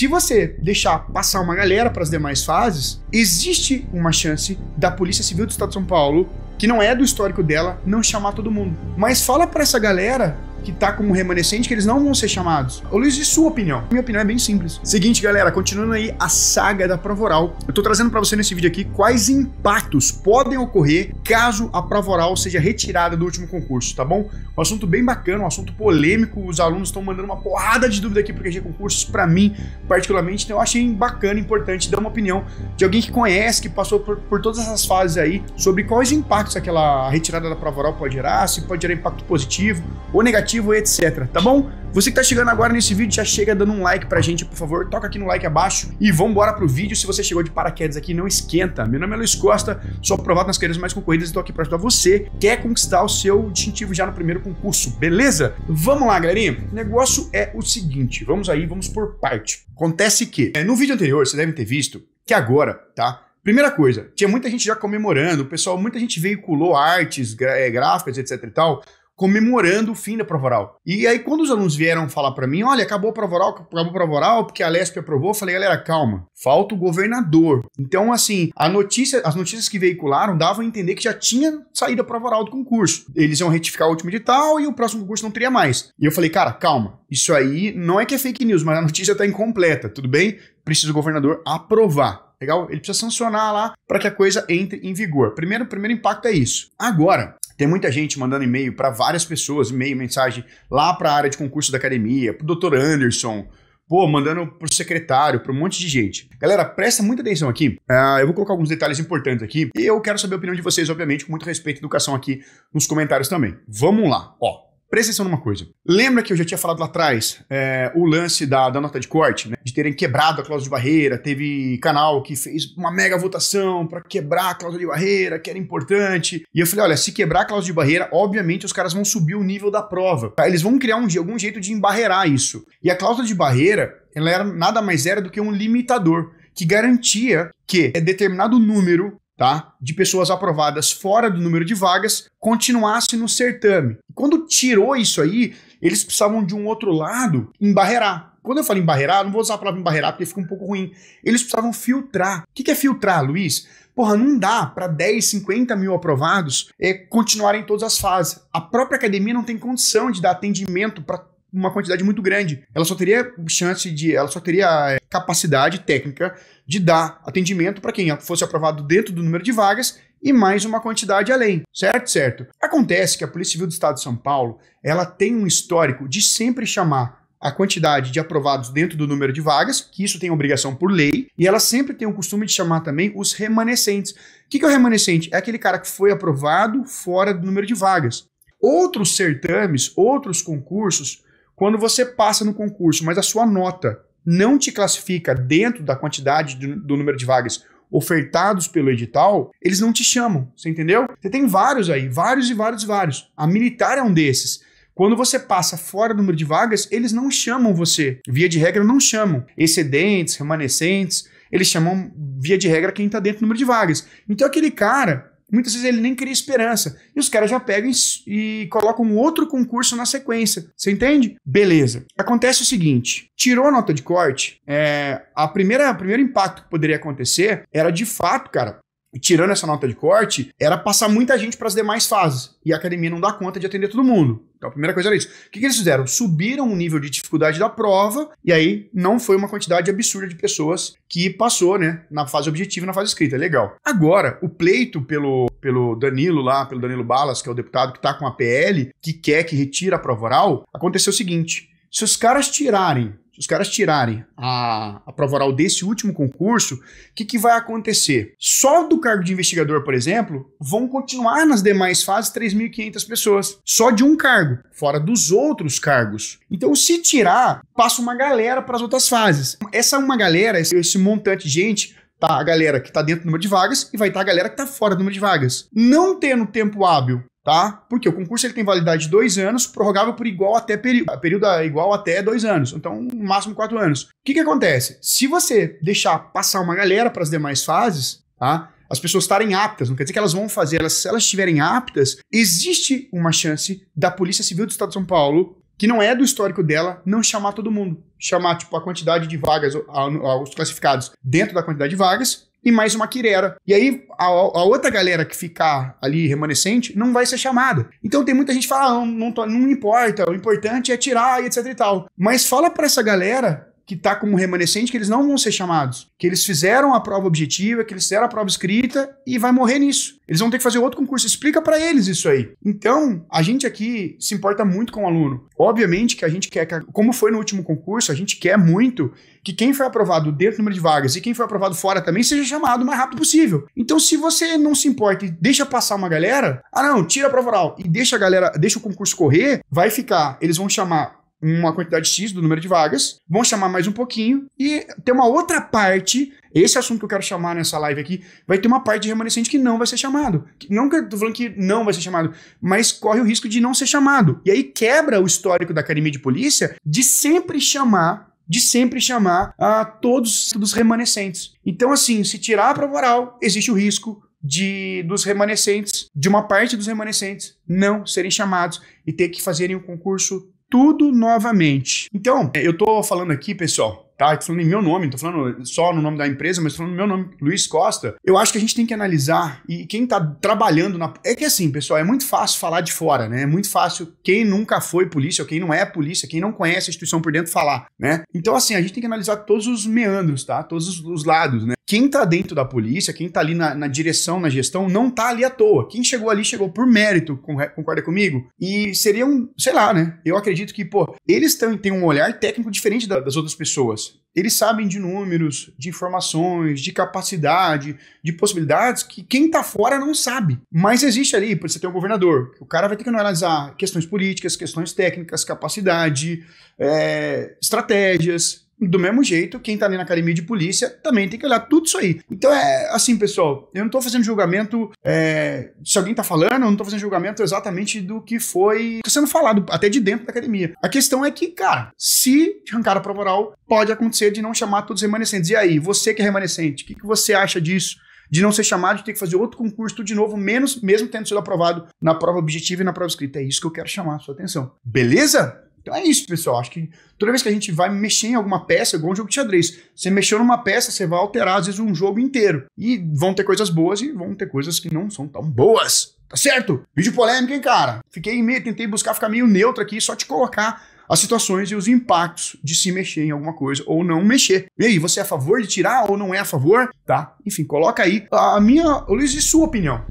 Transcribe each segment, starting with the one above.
se você deixar passar uma galera para as demais fases, existe uma chance da Polícia Civil do Estado de São Paulo, que não é do histórico dela, não chamar todo mundo. Mas fala para essa galera que tá como remanescente que eles não vão ser chamados. Ô Luiz, e sua opinião? Minha opinião é bem simples. Seguinte, galera, continuando aí a saga da prova oral, eu tô trazendo para você nesse vídeo aqui quais impactos podem ocorrer caso a prova oral seja retirada do último concurso, tá bom? Um assunto bem bacana, um assunto polêmico, os alunos estão mandando uma porrada de dúvida aqui pro QG Concursos, para mim, particularmente, então eu achei bacana, importante dar uma opinião de alguém que conhece, que passou por, por todas essas fases aí, sobre quais impactos aquela retirada da prova oral pode gerar, se pode gerar impacto positivo ou negativo aplicativo, etc. Tá bom? Você que tá chegando agora nesse vídeo, já chega dando um like pra gente, por favor. Toca aqui no like abaixo e vambora pro vídeo. Se você chegou de paraquedas aqui, não esquenta. Meu nome é Luiz Costa, sou aprovado nas carreiras mais concorridas e tô aqui pra ajudar você. Quer conquistar o seu distintivo já no primeiro concurso, beleza? Vamos lá, galerinha. O negócio é o seguinte, vamos aí, vamos por parte. Acontece que, é, no vídeo anterior, você deve ter visto que agora, tá? Primeira coisa, tinha muita gente já comemorando, o pessoal, muita gente veiculou artes, é, gráficas, etc e tal, comemorando o fim da prova oral. E aí, quando os alunos vieram falar para mim, olha, acabou a prova oral, acabou a prova oral, porque a Lesp aprovou, eu falei, galera, calma, falta o governador. Então, assim, a notícia, as notícias que veicularam davam a entender que já tinha saído a prova oral do concurso. Eles iam retificar o último edital e o próximo concurso não teria mais. E eu falei, cara, calma, isso aí não é que é fake news, mas a notícia tá incompleta, tudo bem? Precisa o governador aprovar legal? Ele precisa sancionar lá para que a coisa entre em vigor. Primeiro, primeiro impacto é isso. Agora, tem muita gente mandando e-mail para várias pessoas, e-mail, mensagem lá para a área de concurso da academia, para o doutor Anderson, pô, mandando para o secretário, para um monte de gente. Galera, presta muita atenção aqui. Uh, eu vou colocar alguns detalhes importantes aqui. E eu quero saber a opinião de vocês, obviamente, com muito respeito e educação aqui nos comentários também. Vamos lá, ó. Presta atenção numa coisa. Lembra que eu já tinha falado lá atrás é, o lance da, da nota de corte, né? De terem quebrado a cláusula de barreira. Teve canal que fez uma mega votação para quebrar a cláusula de barreira, que era importante. E eu falei: olha, se quebrar a cláusula de barreira, obviamente os caras vão subir o nível da prova. Tá? Eles vão criar um, algum jeito de embarrear isso. E a cláusula de barreira, ela era nada mais era do que um limitador que garantia que é determinado número tá? De pessoas aprovadas fora do número de vagas continuasse no certame. Quando tirou isso aí, eles precisavam de um outro lado embarrear. Quando eu falo embarrear, não vou usar a palavra embarrear porque fica um pouco ruim. Eles precisavam filtrar. O que é filtrar, Luiz? Porra, não dá para 10, 50 mil aprovados é, continuarem em todas as fases. A própria academia não tem condição de dar atendimento para uma quantidade muito grande. Ela só teria chance de, ela só teria eh, capacidade técnica de dar atendimento para quem fosse aprovado dentro do número de vagas e mais uma quantidade além, certo? Certo. Acontece que a Polícia Civil do Estado de São Paulo, ela tem um histórico de sempre chamar a quantidade de aprovados dentro do número de vagas, que isso tem obrigação por lei, e ela sempre tem o costume de chamar também os remanescentes. O que, que é o remanescente? É aquele cara que foi aprovado fora do número de vagas. Outros certames, outros concursos, quando você passa no concurso, mas a sua nota não te classifica dentro da quantidade de, do número de vagas ofertados pelo edital, eles não te chamam, você entendeu? Você tem vários aí, vários e vários e vários. A militar é um desses. Quando você passa fora do número de vagas, eles não chamam você. Via de regra, não chamam. Excedentes, remanescentes, eles chamam, via de regra, quem está dentro do número de vagas. Então, aquele cara Muitas vezes ele nem cria esperança. E os caras já pegam e, colocam colocam outro concurso na sequência. Você entende? Beleza. Acontece o seguinte: tirou a nota de corte, é, a primeira, o primeiro impacto que poderia acontecer era de fato, cara, tirando essa nota de corte, era passar muita gente para as demais fases. E a academia não dá conta de atender todo mundo. Então a primeira coisa era isso. O que, que, eles fizeram? Subiram o nível de dificuldade da prova, e aí não foi uma quantidade absurda de pessoas que passou, né? Na fase objetiva e na fase escrita. Legal. Agora, o pleito pelo, pelo Danilo lá, pelo Danilo Balas, que é o deputado que está com a PL, que quer que retire a prova oral, aconteceu o seguinte: se os caras tirarem os caras tirarem a, a prova oral desse último concurso, o que, que vai acontecer? Só do cargo de investigador, por exemplo, vão continuar nas demais fases 3.500 pessoas. Só de um cargo, fora dos outros cargos. Então, se tirar, passa uma galera para as outras fases. Essa uma galera, esse, esse montante de gente, tá a galera que está dentro do número de vagas e vai estar tá a galera que está fora do número de vagas. Não tendo tempo hábil tá? Porque o concurso ele tem validade de dois anos, prorrogável por igual até período, período é igual até dois anos, então no máximo quatro anos. O que que acontece? Se você deixar passar uma galera para as demais fases, tá? As pessoas estarem aptas, não quer dizer que elas vão fazer, elas, se elas estiverem aptas, existe uma chance da Polícia Civil do Estado de São Paulo, que não é do histórico dela, não chamar todo mundo. Chamar, tipo, a quantidade de vagas, os classificados dentro da quantidade de vagas, e mais uma quirera. E aí a, a, outra galera que ficar ali remanescente não vai ser chamada. Então tem muita gente que fala, ah, não, não, não, importa, o importante é tirar e etc e tal. Mas fala para essa galera que está como remanescente, que eles não vão ser chamados. Que eles fizeram a prova objetiva, que eles fizeram a prova escrita e vai morrer nisso. Eles vão ter que fazer outro concurso. Explica para eles isso aí. Então, a gente aqui se importa muito com o aluno. Obviamente que a gente quer, que, como foi no último concurso, a gente quer muito que quem foi aprovado dentro do número de vagas e quem foi aprovado fora também seja chamado o mais rápido possível. Então, se você não se importa e deixa passar uma galera, ah não, tira a prova oral e deixa a galera, deixa o concurso correr, vai ficar, eles vão chamar uma quantidade X do número de vagas, vão chamar mais um pouquinho e tem uma outra parte, esse assunto que eu quero chamar nessa live aqui, vai ter uma parte de remanescente que não vai ser chamado. Não que eu tô falando que não vai ser chamado, mas corre o risco de não ser chamado. E aí quebra o histórico da academia de polícia de sempre chamar de sempre chamar a ah, todos dos remanescentes. Então, assim, se tirar a prova oral, existe o risco de dos remanescentes, de uma parte dos remanescentes não serem chamados e ter que fazerem um concurso tudo novamente. Então, é, eu tô falando aqui, pessoal, tá? Tô falando em meu nome, tô falando só no nome da empresa, mas tô falando no meu nome, Luiz Costa. Eu acho que a gente tem que analisar e quem tá trabalhando na. É que assim, pessoal, é muito fácil falar de fora, né? É muito fácil quem nunca foi polícia, ou quem não é polícia, quem não conhece a instituição por dentro falar, né? Então, assim, a gente tem que analisar todos os meandros, tá? Todos os lados, né? quem está dentro da polícia, quem está ali na, na, direção, na gestão, não está ali à toa. Quem chegou ali chegou por mérito, concorda comigo? E seria um, sei lá, né? Eu acredito que, pô, eles têm um olhar técnico diferente da, das outras pessoas. Eles sabem de números, de informações, de capacidade, de possibilidades que quem está fora não sabe. Mas existe ali, por você tem um governador, o cara vai ter que analisar questões políticas, questões técnicas, capacidade, é, estratégias, do mesmo jeito, quem tá ali na academia de polícia também tem que olhar tudo isso aí. Então é assim, pessoal, eu não tô fazendo julgamento é, se alguém tá falando, eu não tô fazendo julgamento exatamente do que foi sendo falado, até de dentro da academia. A questão é que, cara, se arrancar a prova oral, pode acontecer de não chamar todos os remanescentes. E aí, você que é remanescente, o que, que você acha disso? de não ser chamado, de ter que fazer outro concurso tudo de novo, menos mesmo tendo sido aprovado na prova objetiva e na prova escrita. É isso que eu quero chamar a sua atenção. Beleza? Então é isso, pessoal. Acho que toda vez que a gente vai mexer em alguma peça, igual um jogo de xadrez. Você mexeu numa peça, você vai alterar, às vezes, um jogo inteiro. E vão ter coisas boas e vão ter coisas que não são tão boas. Tá certo? Vídeo polêmico, hein, cara? Fiquei meio, tentei buscar ficar meio neutro aqui, só te colocar as situações e os impactos de se mexer em alguma coisa ou não mexer. E aí, você é a favor de tirar ou não é a favor? Tá? Enfim, coloca aí a minha, Luiz, e sua opinião.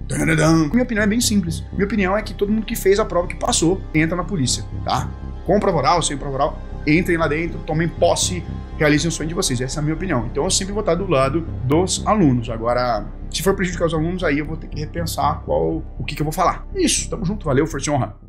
Minha opinião é bem simples. Minha opinião é que todo mundo que fez a prova que passou entra na polícia, tá? compra prova oral, sem prova oral, entrem lá dentro, tomem posse, realizem o sonho de vocês. Essa é a minha opinião. Então eu sempre vou estar do lado dos alunos. Agora, se for prejudicar os alunos, aí eu vou ter que repensar qual o que, que eu vou falar. Isso, tamo junto, valeu, força e honra.